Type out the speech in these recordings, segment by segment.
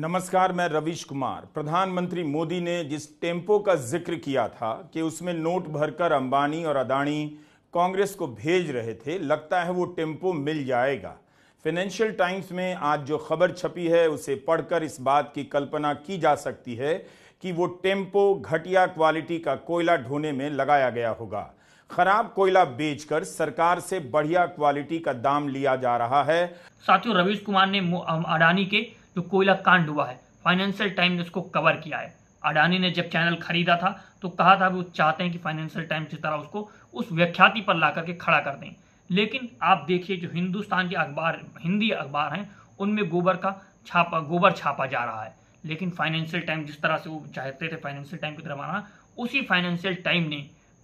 नमस्कार मैं रवीश कुमार प्रधानमंत्री मोदी ने जिस टेम्पो का जिक्र किया था कि उसमें नोट भरकर अंबानी और अदानी कांग्रेस को भेज रहे थे लगता है वो टेम्पो मिल जाएगा फाइनेंशियल टाइम्स में आज जो खबर छपी है उसे पढ़कर इस बात की कल्पना की जा सकती है कि वो टेम्पो घटिया क्वालिटी का कोयला ढोने में लगाया गया होगा खराब कोयला बेचकर सरकार से बढ़िया क्वालिटी का दाम लिया जा रहा है साथियों रवीश कुमार ने अडानी के जो कोयला कांड हुआ है फाइनेंशियल टाइम ने उसको कवर किया है अडानी ने जब चैनल खरीदा था तो कहा था वो चाहते हैं कि फाइनेंशियल टाइम की तरह उसको उस व्याख्याति पर ला करके खड़ा कर दें लेकिन आप देखिए जो हिंदुस्तान के अखबार हिंदी अखबार हैं उनमें गोबर का छापा गोबर छापा जा रहा है लेकिन फाइनेंशियल टाइम जिस तरह से वो चाहते थे फाइनेंशियल टाइम की तरफ आना उसी फाइनेंशियल टाइम ने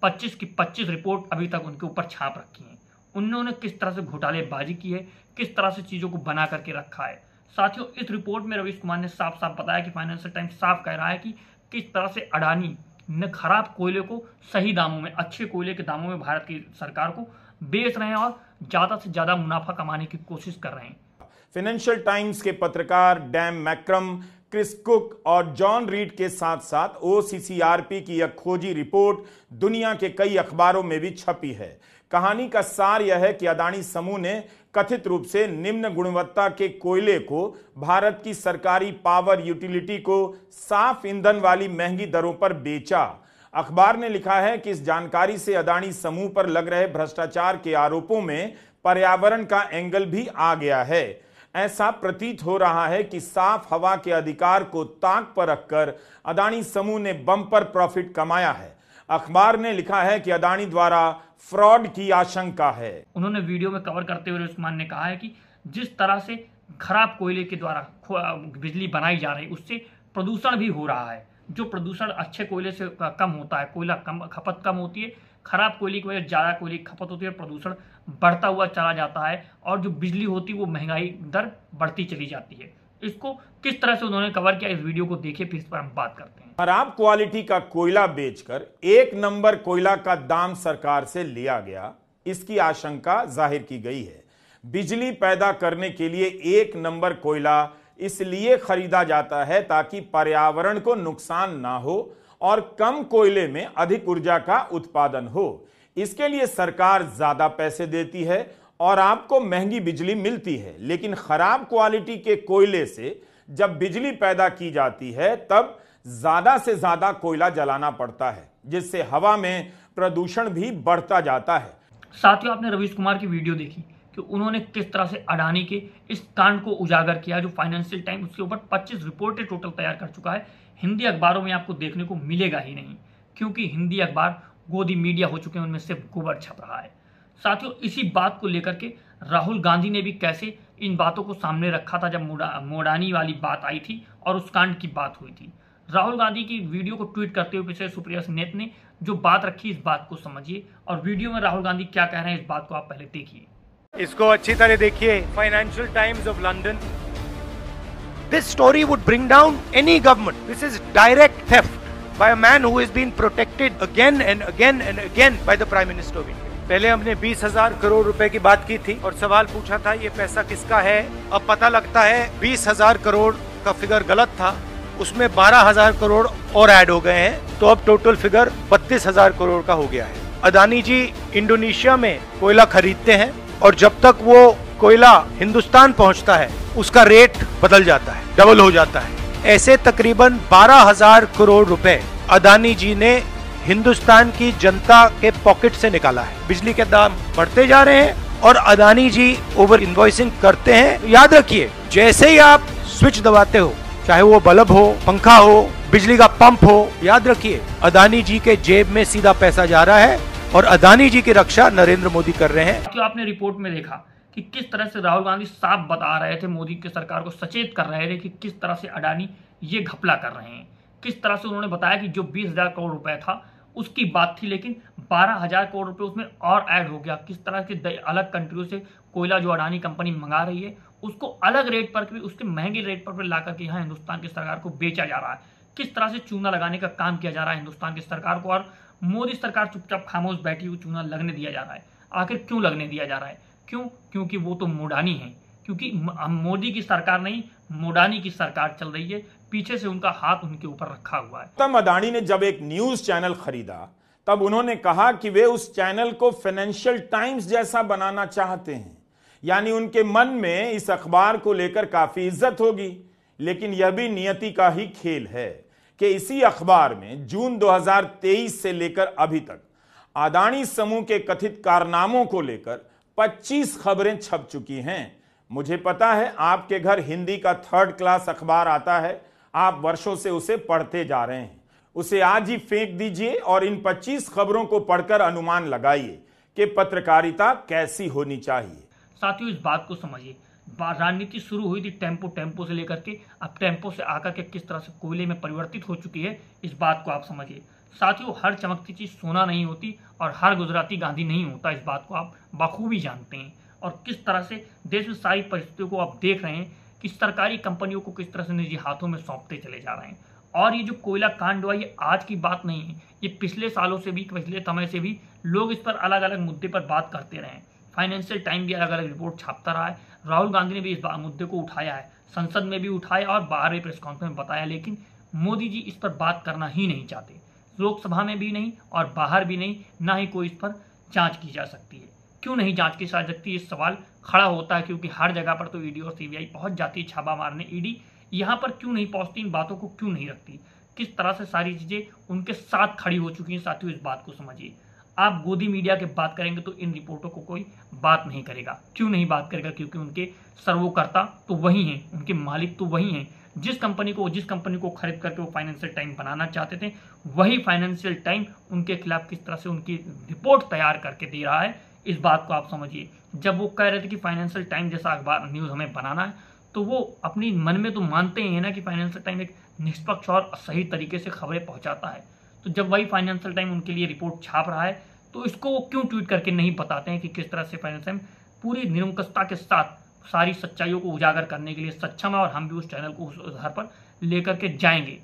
25 की 25 रिपोर्ट अभी तक उनके ऊपर छाप रखी है उन्होंने किस तरह से घोटालेबाजी की है किस तरह से चीज़ों को बना करके रखा है साथियों इस रिपोर्ट में रवीश कुमार ने साफ साफ बताया कि फाइनेंशियल टाइम्स साफ कह रहा है कि किस तरह से अडानी ने खराब कोयले को सही दामों में अच्छे कोयले के दामों में भारत की सरकार को बेच रहे हैं और ज्यादा से ज्यादा मुनाफा कमाने की कोशिश कर रहे हैं फाइनेंशियल टाइम्स के पत्रकार डैम मैक्रम क्रिस कुक और जॉन रीड के साथ साथ ओ की यह खोजी रिपोर्ट दुनिया के कई अखबारों में भी छपी है कहानी का सार यह है कि अदानी समूह ने कथित रूप से निम्न गुणवत्ता के कोयले को भारत की सरकारी पावर यूटिलिटी को साफ ईंधन वाली महंगी दरों पर बेचा अखबार ने लिखा है कि इस जानकारी से अदानी समूह पर लग रहे भ्रष्टाचार के आरोपों में पर्यावरण का एंगल भी आ गया है ऐसा प्रतीत हो रहा है कि साफ हवा के अधिकार को ताक पर रखकर अदानी समूह ने बम्पर प्रॉफिट कमाया है अखबार ने लिखा है कि अदानी द्वारा फ्रॉड की आशंका है उन्होंने वीडियो में कवर करते हुए उस्मान ने कहा है कि जिस तरह से खराब कोयले के द्वारा बिजली बनाई जा रही उससे प्रदूषण भी हो रहा है जो प्रदूषण अच्छे कोयले से कम होता है कोयला कम खपत कम होती है खराब कोयले की वजह से ज़्यादा कोयले की खपत होती है और प्रदूषण बढ़ता हुआ चला जाता है और जो बिजली होती है वो महंगाई दर बढ़ती चली जाती है इसको किस तरह से उन्होंने कवर किया इस वीडियो को देखे फिर इस पर हम बात करते हैं खराब क्वालिटी का कोयला बेचकर एक नंबर कोयला का दाम सरकार से लिया गया इसकी आशंका जाहिर की गई है बिजली पैदा करने के लिए एक नंबर कोयला इसलिए खरीदा जाता है ताकि पर्यावरण को नुकसान ना हो और कम कोयले में अधिक ऊर्जा का उत्पादन हो इसके लिए सरकार ज्यादा पैसे देती है और आपको महंगी बिजली मिलती है लेकिन खराब क्वालिटी के कोयले से जब बिजली पैदा की जाती है तब ज्यादा से ज्यादा कोयला जलाना पड़ता है जिससे हवा में प्रदूषण भी बढ़ता जाता है साथियों आपने रवीश कुमार की वीडियो देखी कि उन्होंने किस तरह से अडानी के इस कांड को उजागर किया जो फाइनेंशियल टाइम उसके ऊपर 25 रिपोर्टें टोटल तैयार कर चुका है हिंदी अखबारों में आपको देखने को मिलेगा ही नहीं क्योंकि हिंदी अखबार गोदी मीडिया हो चुके हैं उनमें सिर्फ गोबर छप रहा है साथियों इसी बात को लेकर के राहुल गांधी ने भी कैसे इन बातों को सामने रखा था जब मोड़ा, मोड़ानी वाली बात आई थी और उस कांड की बात हुई थी राहुल गांधी की वीडियो को ट्वीट करते हुए पिछले सुप्रिया नेत ने जो बात रखी इस बात को समझिए और वीडियो में राहुल गांधी क्या कह रहे हैं इस बात को आप पहले देखिए इसको अच्छी तरह देखिए Financial Times of London This story would bring down any government. This is direct theft by a man who has been protected again and again and again by the Prime Minister of India. पहले हमने बीस हजार करोड़ रुपए की बात की थी और सवाल पूछा था ये पैसा किसका है अब पता लगता है बीस हजार करोड़ का फिगर गलत था उसमें बारह हजार करोड़ और ऐड हो गए हैं तो अब टोटल फिगर बत्तीस हजार करोड़ का हो गया है अदानी जी इंडोनेशिया में कोयला खरीदते हैं और जब तक वो कोयला हिंदुस्तान पहुंचता है उसका रेट बदल जाता है डबल हो जाता है ऐसे तकरीबन बारह हजार करोड़ रुपए अदानी जी ने हिंदुस्तान की जनता के पॉकेट से निकाला है बिजली के दाम बढ़ते जा रहे हैं और अदानी जी ओवर इन्वॉइसिंग करते हैं याद रखिए जैसे ही आप स्विच दबाते हो चाहे वो बल्ब हो पंखा हो बिजली का पंप हो याद रखिए अदानी जी के जेब में सीधा पैसा जा रहा है और अदानी जी की रक्षा नरेंद्र मोदी कर रहे हैं आपने रिपोर्ट में देखा कि किस तरह से राहुल गांधी साफ बता रहे थे मोदी की सरकार को सचेत कर रहे थे कि किस तरह से अडानी ये घपला कर रहे हैं किस तरह से उन्होंने बताया कि जो बीस हजार करोड़ रुपए था उसकी बात थी लेकिन बारह हजार करोड़ रुपए उसमें और ऐड हो गया किस तरह के अलग कंट्रियों से कोयला जो अडानी कंपनी मंगा रही है उसको अलग रेट पर भी उसके महंगे रेट पर भी ला करके यहाँ हिंदुस्तान की सरकार को बेचा जा रहा है किस तरह से चूना लगाने का काम किया जा रहा है हिंदुस्तान की सरकार को और मोदी सरकार चुपचाप खामोश बैठी हुई चूना लगने दिया जा रहा है आखिर क्यों लगने दिया जा रहा है क्यों क्योंकि वो तो मोडानी है क्योंकि मोदी की सरकार नहीं मोडानी की सरकार चल रही है पीछे से उनका हाथ उनके ऊपर रखा हुआ है तब अदानी ने जब एक न्यूज चैनल खरीदा तब उन्होंने कहा कि वे उस चैनल को फाइनेंशियल टाइम्स जैसा बनाना चाहते हैं यानी उनके मन में इस अखबार को लेकर काफी इज्जत होगी लेकिन यह भी नियति का ही खेल है कि इसी अखबार में जून 2023 से लेकर अभी तक अदानी समूह के कथित कारनामों को लेकर 25 खबरें छप चुकी हैं मुझे पता है आपके घर हिंदी का थर्ड क्लास अखबार आता है आप वर्षों से उसे पढ़ते जा रहे हैं उसे आज ही फेंक दीजिए और इन 25 खबरों को पढ़कर अनुमान लगाइए कि पत्रकारिता कैसी होनी चाहिए साथियों इस बात को समझिए राजनीति शुरू हुई थी टेम्पो टेम्पो से लेकर के अब टेम्पो से आकर के किस तरह से कोयले में परिवर्तित हो चुकी है इस बात को आप समझिए साथियों हर चमकती चीज़ सोना नहीं होती और हर गुजराती गांधी नहीं होता इस बात को आप बखूबी जानते हैं और किस तरह से देश में सारी परिस्थितियों को आप देख रहे हैं कि सरकारी कंपनियों को किस तरह से निजी हाथों में सौंपते चले जा रहे हैं और ये जो कोयला कांड हुआ ये आज की बात नहीं है ये पिछले सालों से भी पिछले समय से भी लोग इस पर अलग अलग मुद्दे पर बात करते रहे फाइनेंशियल टाइम भी अलग अलग रिपोर्ट छापता रहा है राहुल गांधी ने भी इस मुद्दे को उठाया है संसद में भी उठाया और बाहर प्रेस कॉन्फ्रेंस में बताया लेकिन मोदी जी इस पर बात करना ही नहीं चाहते लोकसभा में भी नहीं और बाहर भी नहीं ना ही कोई इस पर जांच की जा सकती है क्यों नहीं जांच की जा सकती इस सवाल खड़ा होता है क्योंकि हर जगह पर तो ईडी और सीबीआई पहुंच जाती है छापा मारने ईडी यहाँ पर क्यों नहीं पहुंचती इन बातों को क्यों नहीं रखती किस तरह से सारी चीज़ें उनके साथ खड़ी हो चुकी हैं साथियों इस बात को समझिए आप गोदी मीडिया के बात करेंगे तो इन रिपोर्टों को कोई बात नहीं करेगा क्यों नहीं बात करेगा क्योंकि उनके सर्वोकर्ता तो वही हैं उनके मालिक तो वही हैं जिस कंपनी को जिस कंपनी को खरीद करके वो फाइनेंशियल टाइम बनाना चाहते थे वही फाइनेंशियल टाइम उनके खिलाफ किस तरह से उनकी रिपोर्ट तैयार करके दे रहा है इस बात को आप समझिए जब वो कह रहे थे कि फाइनेंशियल टाइम जैसा अखबार न्यूज़ हमें बनाना है तो वो अपनी मन में तो मानते ही है ना कि फाइनेंशियल टाइम एक निष्पक्ष और सही तरीके से खबरें पहुंचाता है तो जब वही फाइनेंशियल टाइम उनके लिए रिपोर्ट छाप रहा है तो इसको वो क्यों ट्वीट करके नहीं बताते हैं कि किस तरह से फाइनेंशियल टाइम पूरी निरंकसता के साथ सारी सच्चाइयों को उजागर करने के लिए सक्षम है और हम भी उस चैनल को उस आधार पर लेकर के जाएंगे